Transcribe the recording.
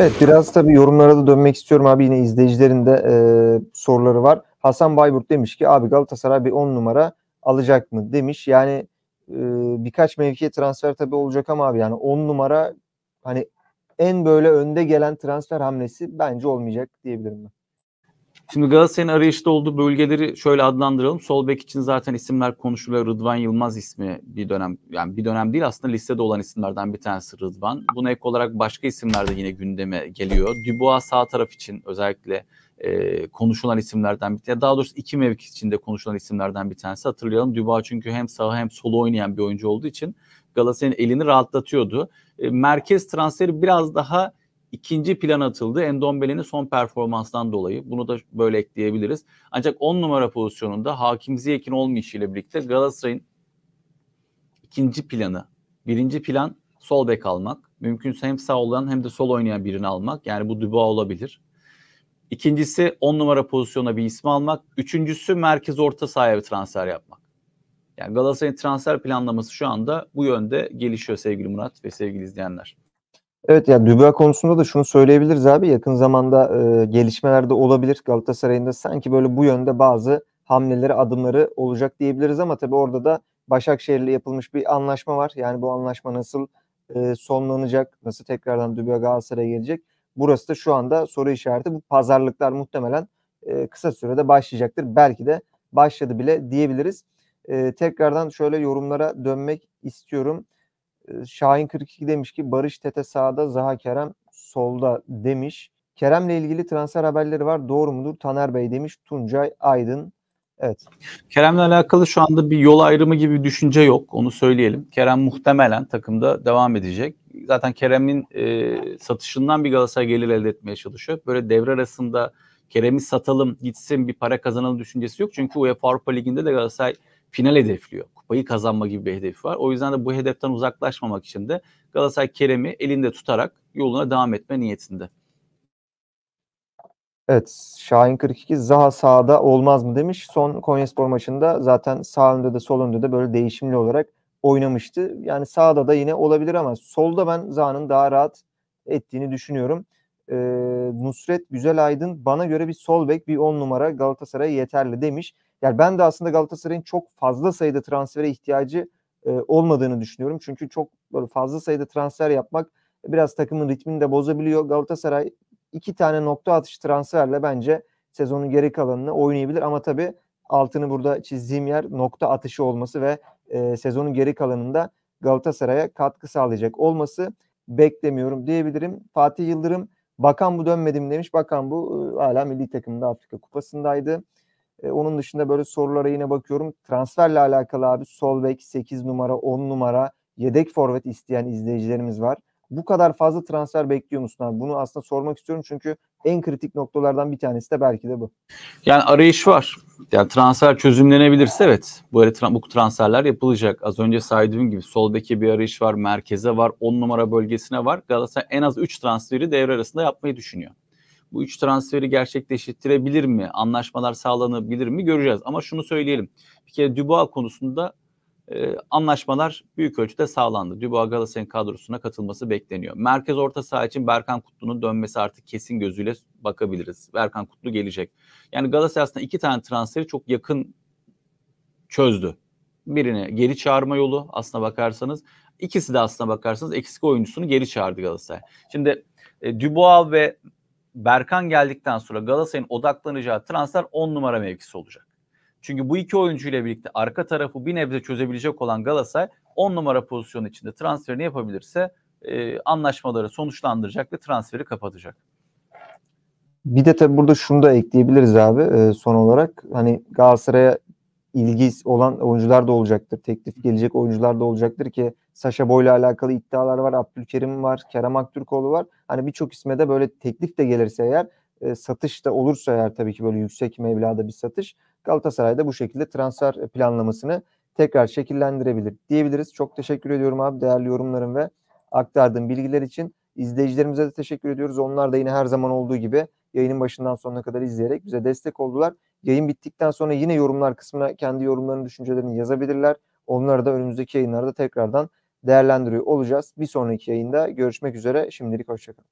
Evet biraz tabii yorumlara da dönmek istiyorum abi yine izleyicilerin de e, soruları var. Hasan Bayburt demiş ki abi Galatasaray bir 10 numara alacak mı demiş. Yani e, birkaç mevkiye transfer tabii olacak ama abi yani 10 numara hani en böyle önde gelen transfer hamlesi bence olmayacak diyebilirim ben. Şimdi Galatasaray'ın arayışta olduğu bölgeleri şöyle adlandıralım. Sol bek için zaten isimler konuşuluyor. Rıdvan Yılmaz ismi bir dönem yani bir dönem değil aslında listede olan isimlerden bir tanesi Rıdvan. Buna ek olarak başka isimler de yine gündeme geliyor. Dubois sağ taraf için özellikle e, konuşulan isimlerden bir tanesi. Daha doğrusu iki mevki içinde konuşulan isimlerden bir tanesi. Hatırlayalım Dubois çünkü hem sağ hem solu oynayan bir oyuncu olduğu için Galatasaray'ın elini rahatlatıyordu. E, merkez transferi biraz daha ikinci plan atıldı. Endombele'nin son performanstan dolayı. Bunu da böyle ekleyebiliriz. Ancak 10 numara pozisyonunda Hakim Ziyekin olmayışı ile birlikte Galatasaray'ın ikinci planı, birinci plan sol bek almak. Mümkünse hem sağ olan hem de sol oynayan birini almak. Yani bu Duba olabilir. İkincisi 10 numara pozisyona bir ismi almak. Üçüncüsü merkez orta sahaya bir transfer yapmak. Yani Galatasaray'ın transfer planlaması şu anda bu yönde gelişiyor sevgili Murat ve sevgili izleyenler. Evet ya Dübra konusunda da şunu söyleyebiliriz abi. Yakın zamanda e, gelişmelerde olabilir. Galatasaray'ın da sanki böyle bu yönde bazı hamleleri, adımları olacak diyebiliriz ama tabii orada da Başakşehir'le yapılmış bir anlaşma var. Yani bu anlaşma nasıl e, sonlanacak, nasıl tekrardan Dübra Galatasaray'a gelecek? Burası da şu anda soru işareti. Bu pazarlıklar muhtemelen e, kısa sürede başlayacaktır. Belki de başladı bile diyebiliriz. E, tekrardan şöyle yorumlara dönmek istiyorum. Şahin 42 demiş ki Barış Tete sağda, Zaha Kerem solda demiş. Kerem'le ilgili transfer haberleri var. Doğru mudur? Taner Bey demiş. Tuncay Aydın. Evet. Kerem'le alakalı şu anda bir yol ayrımı gibi bir düşünce yok. Onu söyleyelim. Kerem muhtemelen takımda devam edecek. Zaten Kerem'in e, satışından bir Galatasaray gelir elde etmeye çalışıyor. Böyle devre arasında Kerem'i satalım, gitsin bir para kazanalım düşüncesi yok. Çünkü UEFA Avrupa Ligi'nde de Galatasaray final hedefliyor. Kupayı kazanma gibi bir hedefi var. O yüzden de bu hedeften uzaklaşmamak için de Galatasaray Kerem'i elinde tutarak yoluna devam etme niyetinde. Evet Şahin 42 Zaha sağda olmaz mı demiş. Son Konyaspor maçında zaten sağ önde de sol önde de böyle değişimli olarak oynamıştı. Yani sağda da yine olabilir ama solda ben Zaha'nın daha rahat ettiğini düşünüyorum. Ee, Nusret Güzel Aydın bana göre bir sol bek bir on numara Galatasaray yeterli demiş. Yani ben de aslında Galatasaray'ın çok fazla sayıda transfere ihtiyacı e, olmadığını düşünüyorum. Çünkü çok fazla sayıda transfer yapmak biraz takımın ritmini de bozabiliyor. Galatasaray iki tane nokta atış transferle bence sezonun geri kalanını oynayabilir ama tabii altını burada çizdiğim yer nokta atışı olması ve e, sezonun geri kalanında Galatasaray'a katkı sağlayacak olması beklemiyorum diyebilirim. Fatih Yıldırım bakan bu dönmedim demiş. Bakan bu e, hala milli takımda Afrika Kupası'ndaydı. E, onun dışında böyle sorulara yine bakıyorum. Transferle alakalı abi sol bek 8 numara 10 numara yedek forvet isteyen izleyicilerimiz var. Bu kadar fazla transfer bekliyor musun abi? Bunu aslında sormak istiyorum çünkü en kritik noktalardan bir tanesi de belki de bu. Yani arayış var. Yani transfer çözümlenebilirse evet. Böyle tra- bu transferler yapılacak. Az önce saydığım gibi sol beke bir arayış var, merkeze var, 10 numara bölgesine var. Galatasaray en az 3 transferi devre arasında yapmayı düşünüyor bu üç transferi gerçekleştirebilir mi? Anlaşmalar sağlanabilir mi? Göreceğiz. Ama şunu söyleyelim. Bir kere Dubois konusunda e, anlaşmalar büyük ölçüde sağlandı. Dubois Galatasaray'ın kadrosuna katılması bekleniyor. Merkez orta saha için Berkan Kutlu'nun dönmesi artık kesin gözüyle bakabiliriz. Berkan Kutlu gelecek. Yani Galatasaray aslında iki tane transferi çok yakın çözdü. Birini geri çağırma yolu aslına bakarsanız. İkisi de aslına bakarsanız eksik oyuncusunu geri çağırdı Galatasaray. Şimdi e, Dubois ve Berkan geldikten sonra Galatasaray'ın odaklanacağı transfer 10 numara mevkisi olacak. Çünkü bu iki oyuncu ile birlikte arka tarafı bir nebze çözebilecek olan Galatasaray 10 numara pozisyonu içinde transferini yapabilirse e, anlaşmaları sonuçlandıracak ve transferi kapatacak. Bir de tabii burada şunu da ekleyebiliriz abi e, son olarak. Hani Galatasaray'a ilgi olan oyuncular da olacaktır. Teklif gelecek oyuncular da olacaktır ki Saşa Boy'la alakalı iddialar var. Abdülkerim var. Kerem Aktürkoğlu var. Hani birçok isme de böyle teklif de gelirse eğer e, satış da olursa eğer tabii ki böyle yüksek meblağda bir satış Galatasaray'da bu şekilde transfer planlamasını tekrar şekillendirebilir diyebiliriz. Çok teşekkür ediyorum abi değerli yorumların ve aktardığım bilgiler için. İzleyicilerimize de teşekkür ediyoruz. Onlar da yine her zaman olduğu gibi yayının başından sonuna kadar izleyerek bize destek oldular. Yayın bittikten sonra yine yorumlar kısmına kendi yorumlarını, düşüncelerini yazabilirler. Onları da önümüzdeki yayınlarda tekrardan değerlendiriyor olacağız. Bir sonraki yayında görüşmek üzere. Şimdilik hoşçakalın.